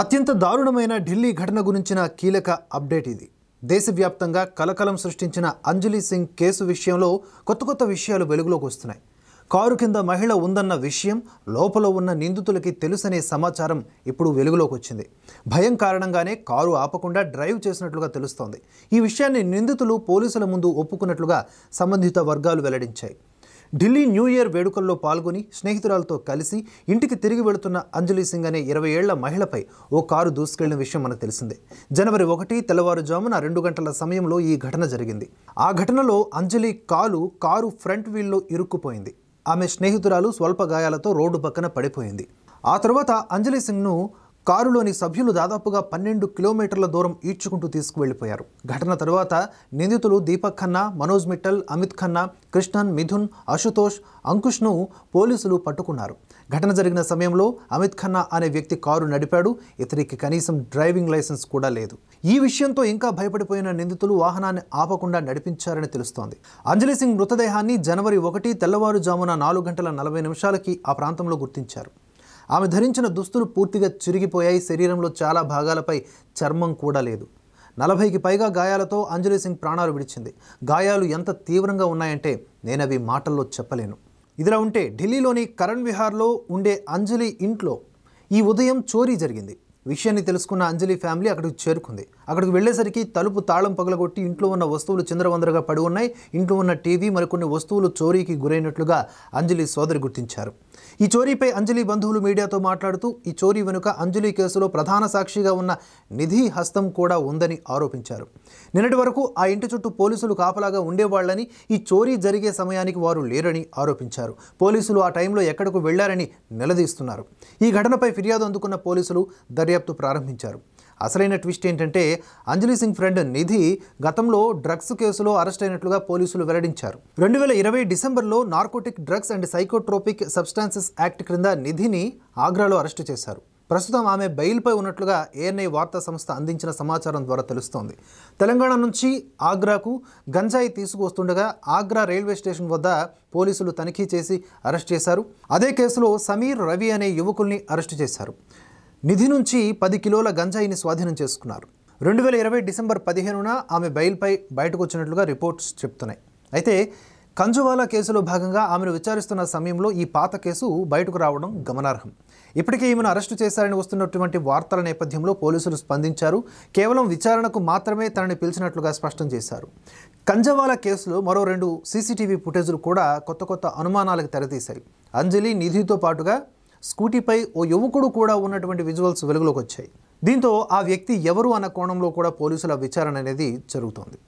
అత్యంత దారుణమైన ఢిల్లీ ఘటన గురించిన కీలక అప్డేట్ ఇది దేశవ్యాప్తంగా కలకలం సృష్టించిన అంజలి సింగ్ కేసు విషయంలో కొత్త కొత్త విషయాలు వెలుగులోకి వస్తున్నాయి కారు కింద మహిళ ఉందన్న విషయం లోపల ఉన్న నిందితులకి తెలుసనే సమాచారం ఇప్పుడు వెలుగులోకి వచ్చింది భయం కారణంగానే కారు ఆపకుండా డ్రైవ్ చేసినట్లుగా తెలుస్తోంది ఈ విషయాన్ని నిందితులు పోలీసుల ముందు ఒప్పుకున్నట్లుగా సంబంధిత వర్గాలు వెల్లడించాయి ఢిల్లీ న్యూ ఇయర్ వేడుకల్లో పాల్గొని స్నేహితురాలతో కలిసి ఇంటికి తిరిగి వెళుతున్న అంజలి సింగ్ అనే ఇరవై ఏళ్ల మహిళపై ఓ కారు దూసుకెళ్లిన విషయం మనకు తెలిసిందే జనవరి ఒకటి తెల్లవారుజామున రెండు గంటల సమయంలో ఈ ఘటన జరిగింది ఆ ఘటనలో అంజలి కాలు కారు ఫ్రంట్ వీల్లో ఇరుక్కుపోయింది ఆమె స్నేహితురాలు స్వల్ప గాయాలతో రోడ్డు పక్కన పడిపోయింది ఆ తర్వాత అంజలి సింగ్ను కారులోని సభ్యులు దాదాపుగా పన్నెండు కిలోమీటర్ల దూరం ఈడ్చుకుంటూ తీసుకువెళ్లిపోయారు ఘటన తరువాత నిందితులు దీపక్ ఖన్నా మనోజ్ మిట్టల్ అమిత్ ఖన్నా కృష్ణన్ మిథున్ అశుతోష్ అంకుష్ను పోలీసులు పట్టుకున్నారు ఘటన జరిగిన సమయంలో అమిత్ ఖన్నా అనే వ్యక్తి కారు నడిపాడు ఇతనికి కనీసం డ్రైవింగ్ లైసెన్స్ కూడా లేదు ఈ విషయంతో ఇంకా భయపడిపోయిన నిందితులు వాహనాన్ని ఆపకుండా నడిపించారని తెలుస్తోంది అంజలి సింగ్ మృతదేహాన్ని జనవరి ఒకటి తెల్లవారుజామున నాలుగు గంటల నలభై నిమిషాలకి ఆ ప్రాంతంలో గుర్తించారు ఆమె ధరించిన దుస్తులు పూర్తిగా చిరిగిపోయాయి శరీరంలో చాలా భాగాలపై చర్మం కూడా లేదు నలభైకి పైగా గాయాలతో అంజలి సింగ్ ప్రాణాలు విడిచింది గాయాలు ఎంత తీవ్రంగా ఉన్నాయంటే నేనవి మాటల్లో చెప్పలేను ఇదిలా ఉంటే ఢిల్లీలోని కరణ్ విహార్లో ఉండే అంజలి ఇంట్లో ఈ ఉదయం చోరీ జరిగింది విషయాన్ని తెలుసుకున్న అంజలి ఫ్యామిలీ అక్కడికి చేరుకుంది అక్కడికి వెళ్ళేసరికి తలుపు తాళం పగలగొట్టి ఇంట్లో ఉన్న వస్తువులు చిందరవందరగా పడి ఉన్నాయి ఇంట్లో ఉన్న టీవీ మరికొన్ని వస్తువులు చోరీకి గురైనట్లుగా అంజలి సోదరి గుర్తించారు ఈ చోరీపై అంజలి బంధువులు మీడియాతో మాట్లాడుతూ ఈ చోరీ వెనుక అంజలి కేసులో ప్రధాన సాక్షిగా ఉన్న నిధి హస్తం కూడా ఉందని ఆరోపించారు నిన్నటి వరకు ఆ ఇంటి చుట్టూ పోలీసులు కాపలాగా ఉండేవాళ్లని ఈ చోరీ జరిగే సమయానికి వారు లేరని ఆరోపించారు పోలీసులు ఆ టైంలో ఎక్కడకు వెళ్లారని నిలదీస్తున్నారు ఈ ఘటనపై ఫిర్యాదు అందుకున్న పోలీసులు దర్యాప్తు ప్రారంభించారు అసలైన ట్విస్ట్ ఏంటంటే అంజలి సింగ్ ఫ్రెండ్ నిధి గతంలో డ్రగ్స్ కేసులో అరెస్ట్ అయినట్లుగా పోలీసులు వెల్లడించారు రెండు వేల ఇరవై డిసెంబర్లో narcotic drugs and psychotropic substances act క్రింద నిధిని ఆగ్రాలో అరెస్టు చేశారు ప్రస్తుతం ఆమె బెయిల్పై ఉన్నట్లుగా ఏఎన్ఐ వార్తా సంస్థ అందించిన సమాచారం ద్వారా తెలుస్తోంది తెలంగాణ నుంచి ఆగ్రాకు గంజాయి తీసుకువస్తుండగా ఆగ్రా రైల్వే స్టేషన్ వద్ద పోలీసులు తనిఖీ చేసి అరెస్ట్ చేశారు అదే కేసులో సమీర్ రవి అనే యువకుల్ని అరెస్టు చేశారు నిధి నుంచి పది కిలోల గంజాయిని స్వాధీనం చేసుకున్నారు రెండు వేల ఇరవై డిసెంబర్ పదిహేనున ఆమె బెయిల్పై బయటకు వచ్చినట్లుగా రిపోర్ట్స్ చెప్తున్నాయి అయితే కంజువాలా కేసులో భాగంగా ఆమెను విచారిస్తున్న సమయంలో ఈ పాత కేసు బయటకు రావడం గమనార్హం ఇప్పటికే ఈమెను అరెస్టు చేశారని వస్తున్నటువంటి వార్తల నేపథ్యంలో పోలీసులు స్పందించారు కేవలం విచారణకు మాత్రమే తనని పిలిచినట్లుగా స్పష్టం చేశారు కంజవాలా కేసులో మరో రెండు సీసీటీవీ ఫుటేజ్లు కూడా కొత్త కొత్త అనుమానాలకు తెరతీశాయి అంజలి నిధితో పాటుగా స్కూటీపై ఓ యువకుడు కూడా ఉన్నటువంటి విజువల్స్ వెలుగులోకి వచ్చాయి దీంతో ఆ వ్యక్తి ఎవరు అన్న కోణంలో కూడా పోలీసుల విచారణ అనేది జరుగుతోంది